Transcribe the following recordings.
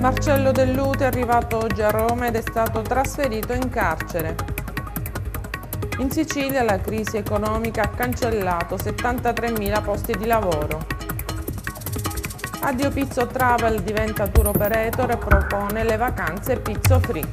Marcello Dell'Ute è arrivato oggi a Roma ed è stato trasferito in carcere. In Sicilia la crisi economica ha cancellato 73.000 posti di lavoro. Addio Pizzo Travel diventa tour operator e propone le vacanze Pizzo Free.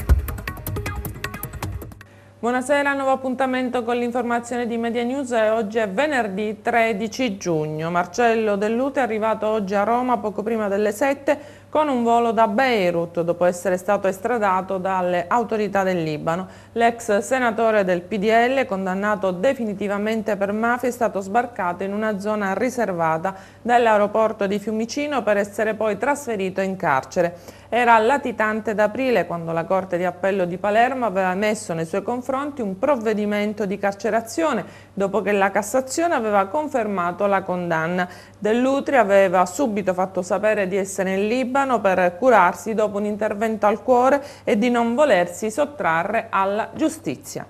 Buonasera, nuovo appuntamento con l'informazione di Media News e oggi è venerdì 13 giugno. Marcello Dell'Ute è arrivato oggi a Roma poco prima delle 7 con un volo da Beirut dopo essere stato estradato dalle autorità del Libano. L'ex senatore del PDL, condannato definitivamente per mafia, è stato sbarcato in una zona riservata dell'aeroporto di Fiumicino per essere poi trasferito in carcere era latitante d'aprile quando la Corte di Appello di Palermo aveva emesso nei suoi confronti un provvedimento di carcerazione dopo che la Cassazione aveva confermato la condanna. Dell'Utri aveva subito fatto sapere di essere in Libano per curarsi dopo un intervento al cuore e di non volersi sottrarre alla giustizia.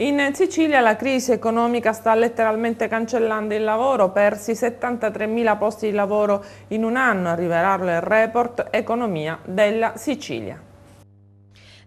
In Sicilia la crisi economica sta letteralmente cancellando il lavoro, persi 73.000 posti di lavoro in un anno, arriverà il report Economia della Sicilia.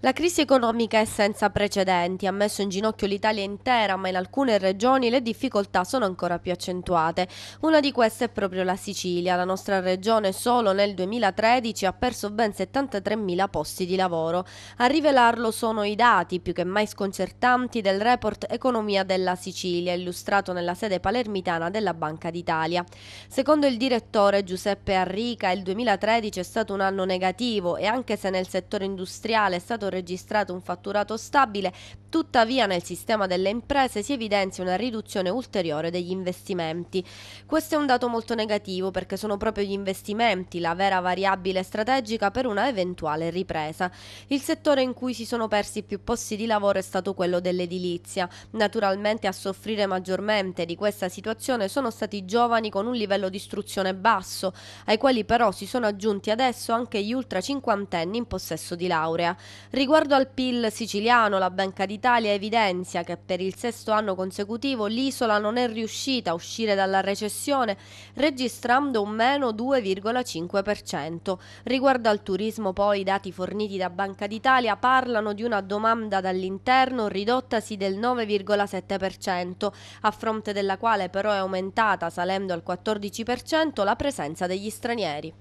La crisi economica è senza precedenti, ha messo in ginocchio l'Italia intera, ma in alcune regioni le difficoltà sono ancora più accentuate. Una di queste è proprio la Sicilia. La nostra regione solo nel 2013 ha perso ben 73.000 posti di lavoro. A rivelarlo sono i dati, più che mai sconcertanti, del report Economia della Sicilia, illustrato nella sede palermitana della Banca d'Italia. Secondo il direttore Giuseppe Arrica, il 2013 è stato un anno negativo e anche se nel settore industriale è stato registrato un fatturato stabile, tuttavia nel sistema delle imprese si evidenzia una riduzione ulteriore degli investimenti. Questo è un dato molto negativo perché sono proprio gli investimenti la vera variabile strategica per una eventuale ripresa. Il settore in cui si sono persi più posti di lavoro è stato quello dell'edilizia. Naturalmente a soffrire maggiormente di questa situazione sono stati i giovani con un livello di istruzione basso, ai quali però si sono aggiunti adesso anche gli ultra cinquantenni in possesso di laurea. Riguardo al PIL siciliano, la Banca d'Italia evidenzia che per il sesto anno consecutivo l'isola non è riuscita a uscire dalla recessione, registrando un meno 2,5%. Riguardo al turismo, poi, i dati forniti da Banca d'Italia parlano di una domanda dall'interno ridottasi del 9,7%, a fronte della quale però è aumentata, salendo al 14%, la presenza degli stranieri.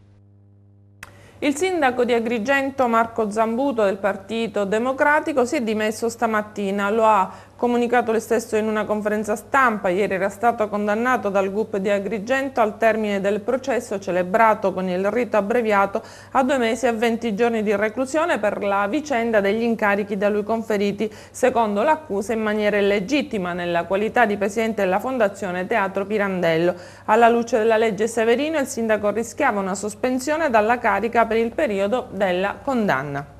Il sindaco di Agrigento Marco Zambuto del Partito Democratico si è dimesso stamattina, lo ha comunicato lo stesso in una conferenza stampa, ieri era stato condannato dal GUP di Agrigento al termine del processo celebrato con il rito abbreviato a due mesi e venti giorni di reclusione per la vicenda degli incarichi da lui conferiti, secondo l'accusa in maniera illegittima nella qualità di presidente della Fondazione Teatro Pirandello. Alla luce della legge Severino il sindaco rischiava una sospensione dalla carica per il periodo della condanna.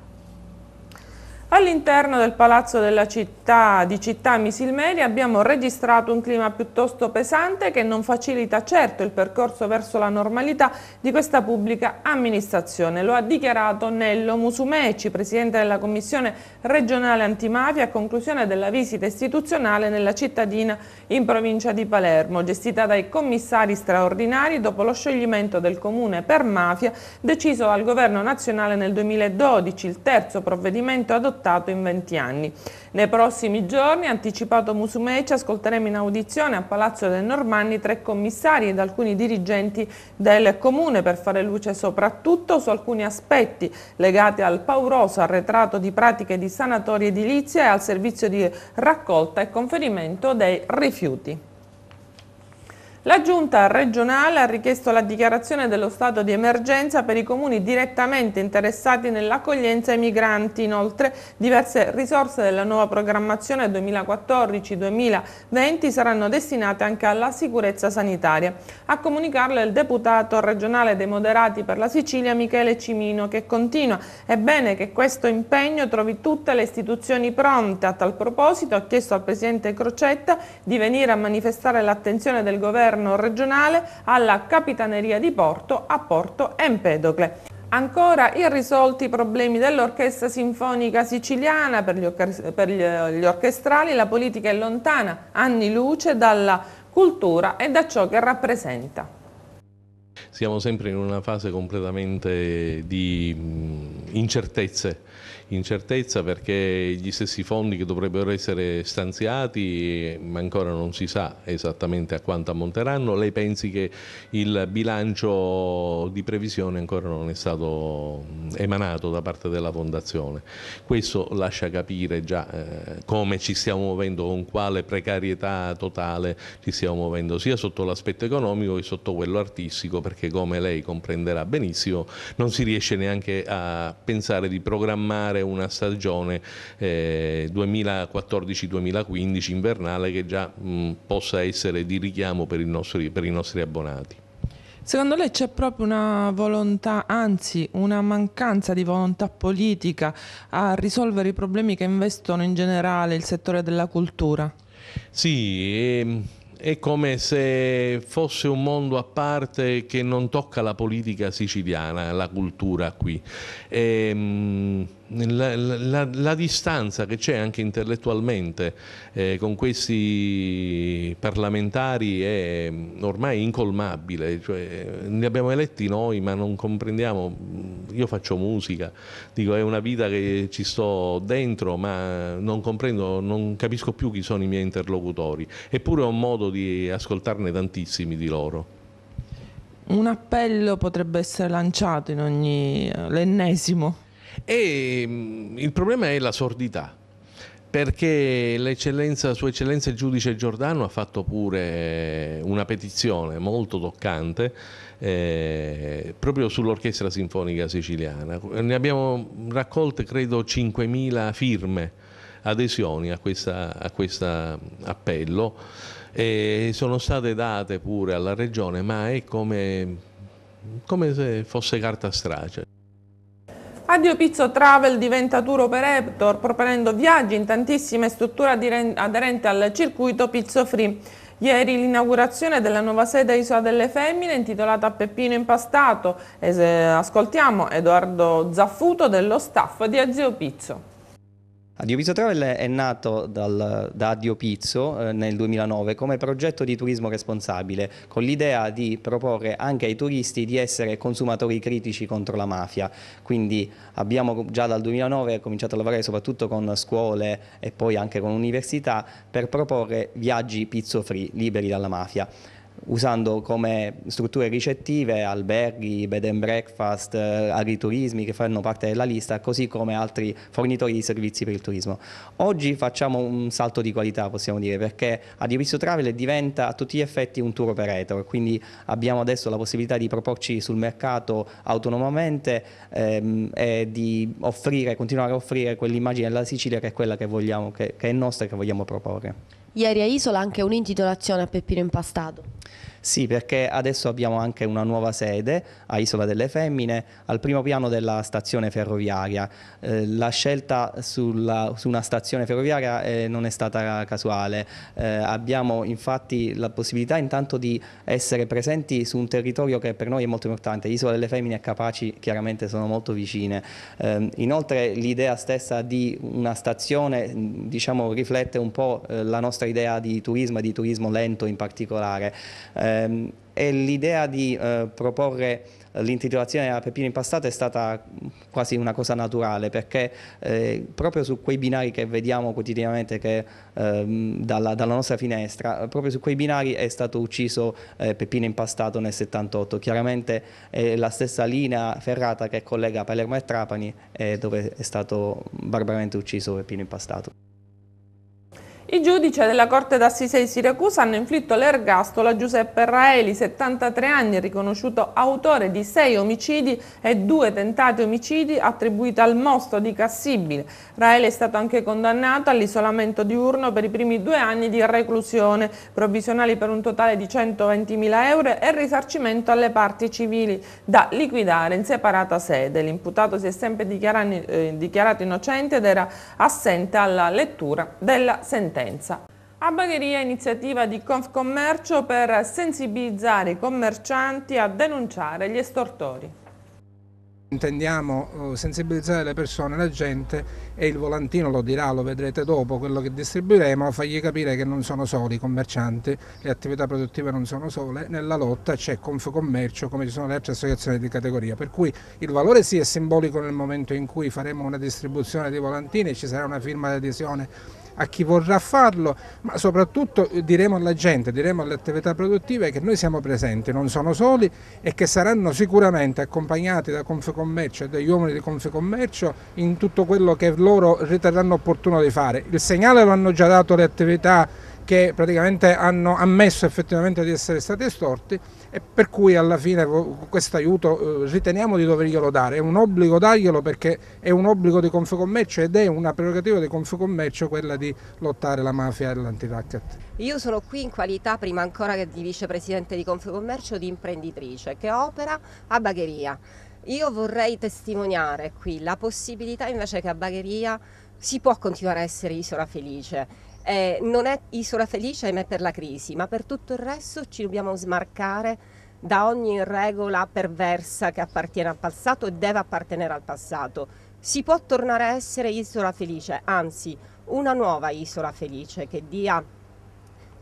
All'interno del palazzo della città di Città Misilmeri abbiamo registrato un clima piuttosto pesante che non facilita certo il percorso verso la normalità di questa pubblica amministrazione. Lo ha dichiarato Nello Musumeci, presidente della commissione regionale antimafia, a conclusione della visita istituzionale nella cittadina in provincia di Palermo, gestita dai commissari straordinari dopo lo scioglimento del comune per mafia deciso dal governo nazionale nel 2012, il terzo provvedimento adottato adottato in 20 anni. Nei prossimi giorni, anticipato Musumeci, ascolteremo in audizione a Palazzo del Normanni tre commissari ed alcuni dirigenti del Comune per fare luce soprattutto su alcuni aspetti legati al pauroso arretrato di pratiche di sanatoria edilizia e al servizio di raccolta e conferimento dei rifiuti. La Giunta regionale ha richiesto la dichiarazione dello stato di emergenza per i comuni direttamente interessati nell'accoglienza ai migranti. Inoltre, diverse risorse della nuova programmazione 2014-2020 saranno destinate anche alla sicurezza sanitaria. A comunicarlo è il deputato regionale dei moderati per la Sicilia Michele Cimino, che continua. È bene che questo impegno trovi tutte le istituzioni pronte. A tal proposito ha chiesto al Presidente Crocetta di venire a manifestare l'attenzione del Governo governo regionale alla Capitaneria di Porto a Porto Empedocle. Ancora irrisolti i problemi dell'Orchestra Sinfonica Siciliana per gli, per gli orchestrali, la politica è lontana, anni luce dalla cultura e da ciò che rappresenta. Siamo sempre in una fase completamente di mm, incertezze incertezza perché gli stessi fondi che dovrebbero essere stanziati ma ancora non si sa esattamente a quanto ammonteranno. Lei pensi che il bilancio di previsione ancora non è stato mm, emanato da parte della Fondazione. Questo lascia capire già eh, come ci stiamo muovendo, con quale precarietà totale ci stiamo muovendo, sia sotto l'aspetto economico che sotto quello artistico, perché come lei comprenderà benissimo non si riesce neanche a pensare di programmare affrontare una stagione eh, 2014-2015 invernale che già mh, mm, possa essere di richiamo per, nostro, per i nostri abbonati. Secondo lei c'è proprio una volontà, anzi una mancanza di volontà politica a risolvere i problemi che investono in generale il settore della cultura? Sì, è come se fosse un mondo a parte che non tocca la politica siciliana, la cultura qui. E, ehm, la, la, la, distanza che c'è anche intellettualmente eh, con questi parlamentari è ormai incolmabile, cioè, li abbiamo eletti noi ma non comprendiamo, io faccio musica, dico è una vita che ci sto dentro ma non comprendo, non capisco più chi sono i miei interlocutori, eppure ho modo di ascoltarne tantissimi di loro. Un appello potrebbe essere lanciato in ogni l'ennesimo e mh, mm, il problema è la sordità, perché l'eccellenza, Sua Eccellenza il giudice Giordano ha fatto pure eh, una petizione molto toccante eh, proprio sull'Orchestra Sinfonica Siciliana. Ne abbiamo raccolte credo 5.000 firme, adesioni a, questo appello e sono state date pure alla Regione, ma è come, come se fosse carta straccia. Addio Pizzo Travel diventa tour operator proponendo viaggi in tantissime strutture aderenti al circuito Pizzo Free. Ieri l'inaugurazione della nuova sede Isola delle Femmine intitolata Peppino Impastato. Ascoltiamo Edoardo Zaffuto dello staff di Addio Pizzo. Pizzo Travel è nato dal, da Addio Pizzo eh, nel 2009 come progetto di turismo responsabile con l'idea di proporre anche ai turisti di essere consumatori critici contro la mafia. Quindi abbiamo già dal 2009 cominciato a lavorare soprattutto con scuole e poi anche con università per proporre viaggi pizzo free liberi dalla mafia usando come strutture ricettive alberghi, bed and breakfast, eh, agriturismi che fanno parte della lista, così come altri fornitori di servizi per il turismo. Oggi facciamo un salto di qualità, possiamo dire, perché Adioviso Travel diventa a tutti gli effetti un tour operator, quindi abbiamo adesso la possibilità di proporci sul mercato autonomamente ehm, e di offrire, continuare a offrire quell'immagine della Sicilia che è quella che, vogliamo, che, che è nostra e che vogliamo proporre. Ieri a Isola anche un'intitolazione a Peppino Impastato. Sì, perché adesso abbiamo anche una nuova sede a Isola delle Femmine, al primo piano della stazione ferroviaria. Eh, la scelta sulla, su una stazione ferroviaria eh, non è stata casuale. Eh, abbiamo infatti la possibilità intanto di essere presenti su un territorio che per noi è molto importante. Isola delle Femmine e Capaci chiaramente sono molto vicine. Eh, inoltre l'idea stessa di una stazione diciamo, riflette un po' eh, la nostra idea di turismo e di turismo lento in particolare. Eh, Ehm, e l'idea di eh, proporre l'intitolazione della Peppino impastata è stata quasi una cosa naturale perché eh, proprio su quei binari che vediamo quotidianamente che, eh, dalla, dalla, nostra finestra, proprio su quei binari è stato ucciso eh, Peppino Impastato nel 78. Chiaramente è eh, la stessa linea ferrata che collega Palermo e Trapani dove è stato barbaramente ucciso Peppino Impastato. I giudici della Corte d'Assise di Siracusa hanno inflitto l'ergastolo a Giuseppe Raeli, 73 anni, riconosciuto autore di sei omicidi e due tentati omicidi attribuiti al mosto di Cassibile. Raeli è stato anche condannato all'isolamento diurno per i primi due anni di reclusione, provvisionali per un totale di 120.000 euro e risarcimento alle parti civili da liquidare in separata sede. L'imputato si è sempre eh, dichiarato innocente ed era assente alla lettura della sentenza partenza. A Bagheria iniziativa di Confcommercio per sensibilizzare i commercianti a denunciare gli estortori. Intendiamo eh, sensibilizzare le persone, la gente, e il volantino lo dirà, lo vedrete dopo, quello che distribuiremo, fagli capire che non sono soli i commercianti, le attività produttive non sono sole, nella lotta c'è Confcommercio come ci sono le altre associazioni di categoria, per cui il valore sì è simbolico nel momento in cui faremo una distribuzione di volantini, e ci sarà una firma di adesione a chi vorrà farlo, ma soprattutto diremo alla gente, diremo alle attività produttive che noi siamo presenti, non sono soli e che saranno sicuramente accompagnati da Confcommercio e dagli uomini di Confcommercio in tutto quello che è loro riterranno opportuno di fare. Il segnale lo hanno già dato le attività che praticamente hanno ammesso effettivamente di essere stati estorti e per cui alla fine questo aiuto eh, riteniamo di doverglielo dare, è un obbligo darglielo perché è un obbligo di Confcommercio ed è una prerogativa di Confcommercio quella di lottare la mafia e l'antitracket. Io sono qui in qualità prima ancora che di vicepresidente di Confcommercio di imprenditrice che opera a Bagheria. Io vorrei testimoniare qui la possibilità invece che a Bagheria si può continuare a essere isola felice. Eh, non è isola felice ahimè per la crisi, ma per tutto il resto ci dobbiamo smarcare da ogni regola perversa che appartiene al passato e deve appartenere al passato. Si può tornare a essere isola felice, anzi una nuova isola felice che dia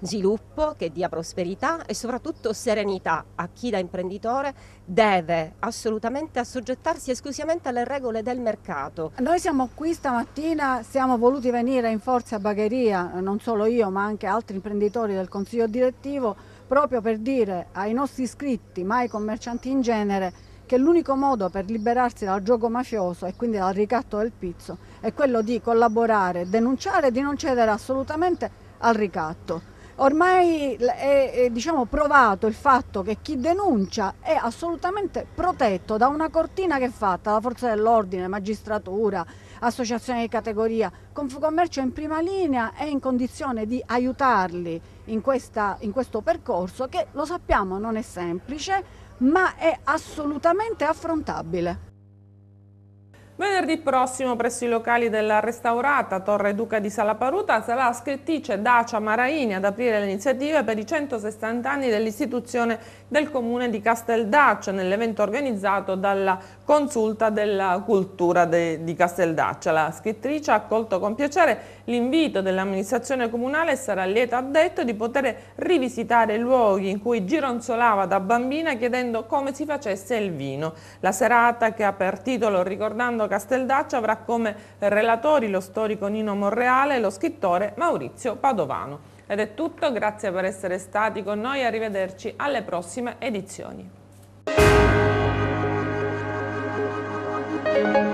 sviluppo, che dia prosperità e soprattutto serenità a chi da imprenditore deve assolutamente assoggettarsi esclusivamente alle regole del mercato. Noi siamo qui stamattina, siamo voluti venire in forza a Bagheria, non solo io ma anche altri imprenditori del Consiglio direttivo, proprio per dire ai nostri iscritti, ma ai commercianti in genere, che l'unico modo per liberarsi dal gioco mafioso e quindi dal ricatto del pizzo è quello di collaborare, denunciare e di non cedere assolutamente al ricatto ormai è, è diciamo, provato il fatto che chi denuncia è assolutamente protetto da una cortina che è fatta la forza dell'ordine, magistratura, associazione di categoria. Confcommercio è in prima linea, è in condizione di aiutarli in, questa, in questo percorso che lo sappiamo non è semplice ma è assolutamente affrontabile. Venerdì prossimo presso i locali della restaurata Torre Duca di Salaparuta sarà la scrittrice Dacia Maraini ad aprire le iniziative per i 160 anni dell'istituzione del comune di Casteldace nell'evento organizzato dalla consulta della cultura de, di Casteldaccia. La scrittrice ha accolto con piacere l'invito dell'amministrazione comunale e sarà lieta a detto di poter rivisitare i luoghi in cui gironzolava da bambina chiedendo come si facesse il vino. La serata che ha per titolo Ricordando Casteldaccia avrà come relatori lo storico Nino Monreale e lo scrittore Maurizio Padovano. Ed è tutto, grazie per essere stati con noi, arrivederci alle prossime edizioni. Thank you.